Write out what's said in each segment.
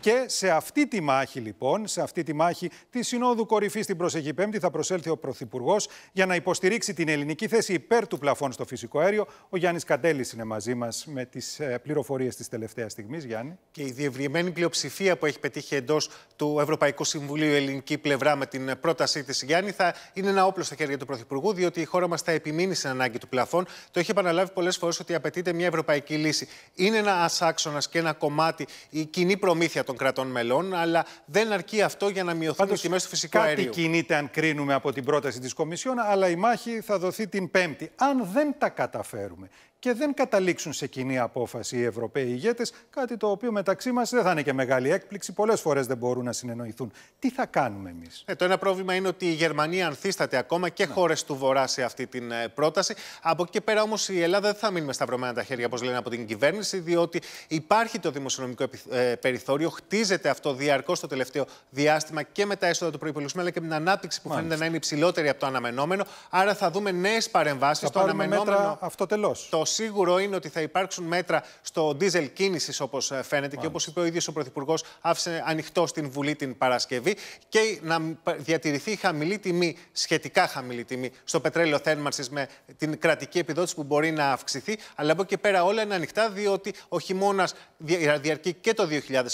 Και σε αυτή τη μάχη, λοιπόν, σε αυτή τη μάχη της Συνόδου Κορυφής την προσεχή Πέμπτη, θα προσέλθει ο Πρωθυπουργός για να υποστηρίξει την ελληνική θέση υπέρ του πλαφών στο φυσικό αέριο. Ο Γιάννης Καντέλης είναι μαζί μας με τις ε, πληροφορίες της τελευταίας στιγμής. Γιάννη. Και η διευρυμένη πλειοψηφία που έχει πετύχει εντός του Ευρωπαϊκού Συμβουλίου η ελληνική πλευρά με την ε, πρότασή της, Γιάννη, θα είναι ένα όπλο στα χέρια του Πρωθυπουργού, διότι η χώρα μας θα επιμείνει στην ανάγκη του πλαφών. Το έχει επαναλάβει πολλές φορές ότι απαιτείται μια ευρωπαϊκή λύση. Είναι ένα άξονα και ένα κομμάτι η κοινή προμήθεια των κρατών μελών, αλλά δεν αρκεί αυτό για να μειωθούν Πάντως, οι τιμές του φυσικού αερίου. Κάτι κινείται, αν κρίνουμε από την πρόταση της Κομισιόν, αλλά η μάχη θα δοθεί την Πέμπτη. Αν δεν τα καταφέρουμε και δεν καταλήξουν σε κοινή απόφαση οι Ευρωπαίοι ηγέτες, κάτι το οποίο μεταξύ μας δεν θα είναι και μεγάλη έκπληξη. Πολλές φορές δεν μπορούν να συνεννοηθούν. Τι θα κάνουμε εμείς. Ε, το ένα πρόβλημα είναι ότι η Γερμανία ανθίσταται ακόμα και ναι. χώρες του Βορρά σε αυτή την ε, πρόταση. Από εκεί και πέρα όμως η Ελλάδα δεν θα μείνει με σταυρωμένα τα χέρια, όπως λένε από την κυβέρνηση, διότι υπάρχει το δημοσιονομικό ε, περιθώριο, χτίζεται αυτό διαρκώς το τελευταίο διάστημα και με τα έσοδα του προπολογισμού, αλλά και με την ανάπτυξη που Μάλιστα. φαίνεται να είναι υψηλότερη από το αναμενόμενο. Άρα θα δούμε νέες παρεμβάσεις. στο αναμενόμενο. Αυτό τελώ σίγουρο είναι ότι θα υπάρξουν μέτρα στο δίζελ κίνησης, όπως ε, φαίνεται, και όπως είπε ο ίδιος ο Πρωθυπουργός, άφησε ανοιχτό στην Βουλή την Παρασκευή και να διατηρηθεί χαμηλή τιμή, σχετικά χαμηλή τιμή, στο πετρέλαιο θέρμανσης με την κρατική επιδότηση που μπορεί να αυξηθεί. Αλλά από εκεί πέρα όλα είναι ανοιχτά, διότι ο χειμώνας ε, διαρκεί και το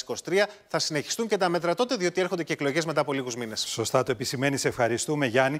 2023. Θα συνεχιστούν και τα μέτρα τότε, διότι έρχονται και εκλογές μετά από λίγους μήνες. Σωστά το επισημαίνεις. Ευχαριστούμε, Γιάννη.